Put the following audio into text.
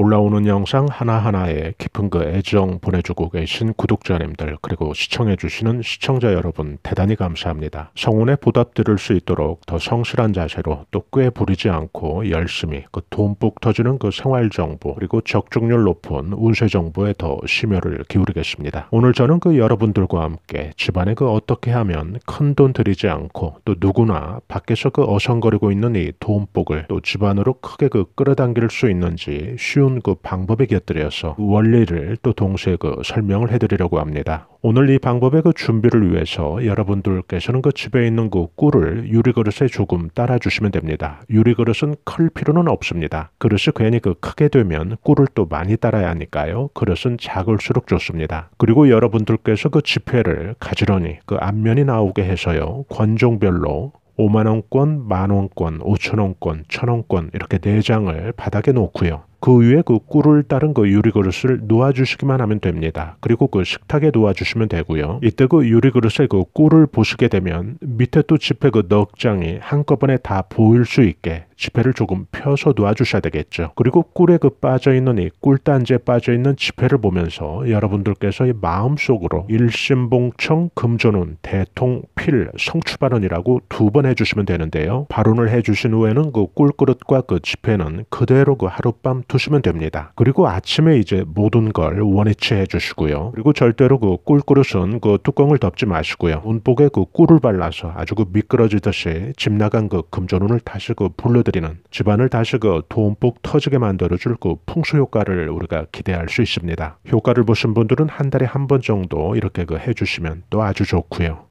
올라오는 영상 하나하나에 깊은 그 애정 보내주고 계신 구독자님들 그리고 시청해주시는 시청자 여러분 대단히 감사합니다. 성원에 보답 드릴 수 있도록 더 성실한 자세로 또꽤 부리지 않고 열심히 그돈복 터지는 그 생활정보 그리고 적중률 높은 운세정보에 더 심혈을 기울이겠습니다. 오늘 저는 그 여러분들과 함께 집안에 그 어떻게 하면 큰 돈 들이지 않고 또 누구나 밖에서 그 어성거리고 있는 이 돈복을 또 집안으로 크게 그 끌어당길 수 있는지 쉬운 새운그 방법에 곁들여서 원리를 또 동시에 그 설명을 해드리려고 합니다. 오늘 이 방법의 그 준비를 위해서 여러분들께서는 그 집에 있는 그 꿀을 유리그릇에 조금 따라주시면 됩니다. 유리그릇은 클 필요는 없습니다. 그릇이 괜히 그 크게 되면 꿀을 또 많이 따라야 하니까요. 그릇은 작을수록 좋습니다. 그리고 여러분들께서 그 지폐를 가지런히 그 앞면이 나오게 해서요. 권종별로 5만원권, 만원권, 5천원권, 천원권 이렇게 4장을 바닥에 놓고요. 그 위에 그 꿀을 따른 그 유리그릇을 놓아주시기만 하면 됩니다. 그리고 그 식탁에 놓아주시면 되고요. 이때 그 유리그릇에 그 꿀을 보시게 되면 밑에 또집폐그 넉장이 한꺼번에 다 보일 수 있게 지폐를 조금 펴서 놓아주셔야 되겠죠. 그리고 꿀에 그 빠져있는 이 꿀단지에 빠져있는 지폐를 보면서 여러분들께서 이 마음속으로 일심봉청 금전운 대통 필 성추발언이라고 두 번 해주시면 되는데요. 발언을 해주신 후에는 그 꿀그릇과 그 지폐는 그대로 그 하룻밤 두시면 됩니다. 그리고 아침에 이제 모든 걸 원위치 해주시고요. 그리고 절대로 그 꿀그릇은 그 뚜껑을 덮지 마시고요. 문복에 그 꿀을 발라서 아주 그 미끄러지듯이 집 나간 그 금전운을 다시 그 불러 덮어드리는 집안을 다시 그 돈복 터지게 만들어줄 그 풍수 효과를 우리가 기대할 수 있습니다. 효과를 보신 분들은 한 달에 한 번 정도 이렇게 그 해주시면 또 아주 좋고요.